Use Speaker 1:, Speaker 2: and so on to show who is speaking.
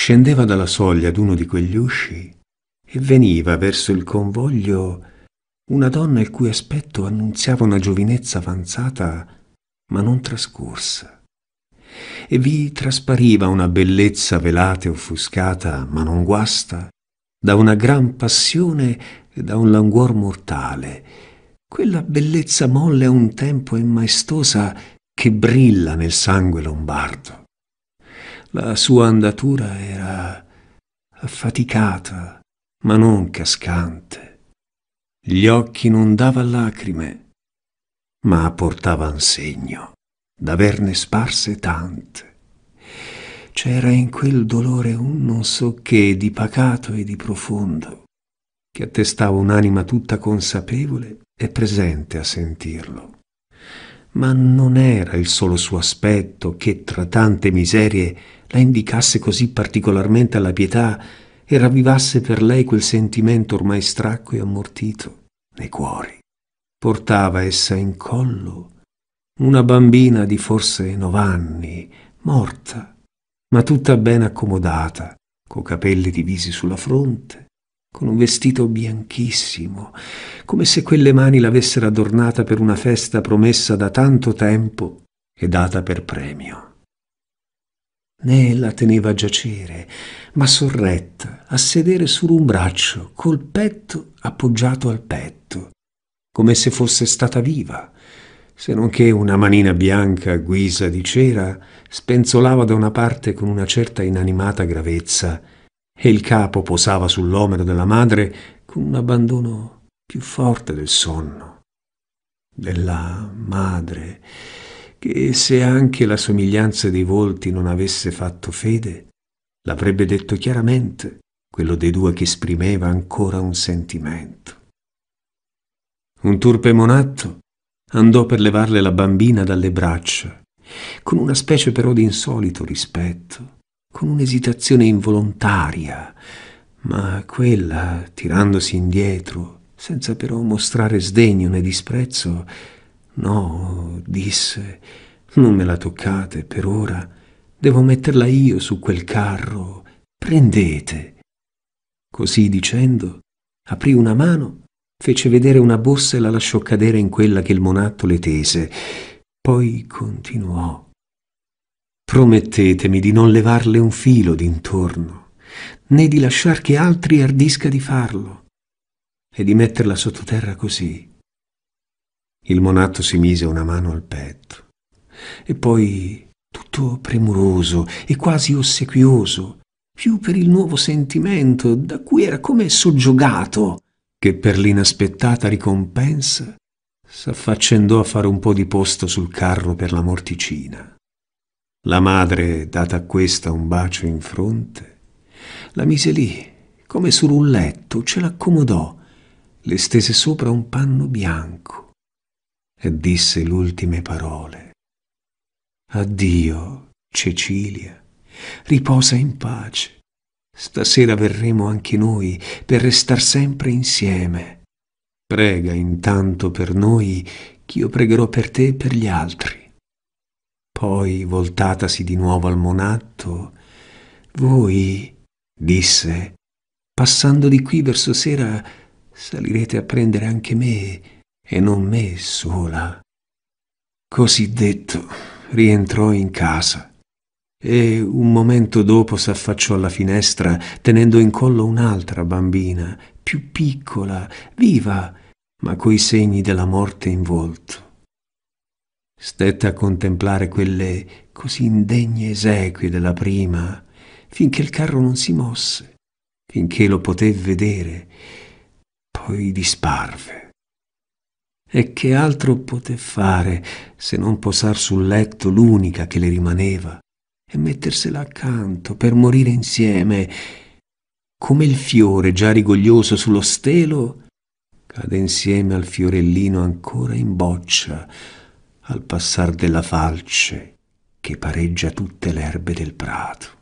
Speaker 1: scendeva dalla soglia d'uno di quegli usci e veniva verso il convoglio una donna il cui aspetto annunziava una giovinezza avanzata ma non trascorsa e vi traspariva una bellezza velata e offuscata ma non guasta da una gran passione e da un languor mortale quella bellezza molle a un tempo e maestosa che brilla nel sangue lombardo la sua andatura era affaticata, ma non cascante. Gli occhi non dava lacrime, ma portavan segno d'averne sparse tante. C'era in quel dolore un non so che di pacato e di profondo, che attestava un'anima tutta consapevole e presente a sentirlo. Ma non era il solo suo aspetto che tra tante miserie la indicasse così particolarmente alla pietà e ravvivasse per lei quel sentimento ormai stracco e ammortito nei cuori. Portava essa in collo una bambina di forse nove anni, morta, ma tutta ben accomodata, coi capelli divisi sulla fronte, con un vestito bianchissimo, come se quelle mani l'avessero adornata per una festa promessa da tanto tempo e data per premio. Né la teneva a giacere, ma sorretta, a sedere su un braccio, col petto appoggiato al petto, come se fosse stata viva, se non che una manina bianca a guisa di cera spenzolava da una parte con una certa inanimata gravezza e il capo posava sull'omero della madre con un abbandono più forte del sonno. Della madre che se anche la somiglianza dei volti non avesse fatto fede, l'avrebbe detto chiaramente quello dei due che esprimeva ancora un sentimento. Un turpe monatto andò per levarle la bambina dalle braccia, con una specie però di insolito rispetto, con un'esitazione involontaria, ma quella, tirandosi indietro, senza però mostrare sdegno né disprezzo, No, disse, non me la toccate per ora, devo metterla io su quel carro, prendete. Così dicendo, aprì una mano, fece vedere una borsa e la lasciò cadere in quella che il monatto le tese. Poi continuò. Promettetemi di non levarle un filo d'intorno, né di lasciar che altri ardisca di farlo, e di metterla sottoterra così il monatto si mise una mano al petto e poi, tutto premuroso e quasi ossequioso, più per il nuovo sentimento da cui era come soggiogato che per l'inaspettata ricompensa, s'affaccendò a fare un po' di posto sul carro per la morticina. La madre, data a questa un bacio in fronte, la mise lì, come su un letto, ce l'accomodò, le stese sopra un panno bianco e disse l'ultime parole. Addio, Cecilia, riposa in pace. Stasera verremo anche noi per restar sempre insieme. Prega intanto per noi, che io pregherò per te e per gli altri. Poi, voltatasi di nuovo al monatto, voi, disse, passando di qui verso sera, salirete a prendere anche me e non me sola. Così detto, rientrò in casa e un momento dopo s'affacciò alla finestra tenendo in collo un'altra bambina, più piccola, viva, ma coi segni della morte in volto. Stette a contemplare quelle così indegne esequie della prima, finché il carro non si mosse, finché lo poté vedere, poi disparve. E che altro poté fare se non posar sul letto l'unica che le rimaneva e mettersela accanto per morire insieme, come il fiore già rigoglioso sullo stelo cade insieme al fiorellino ancora in boccia al passar della falce che pareggia tutte le erbe del prato.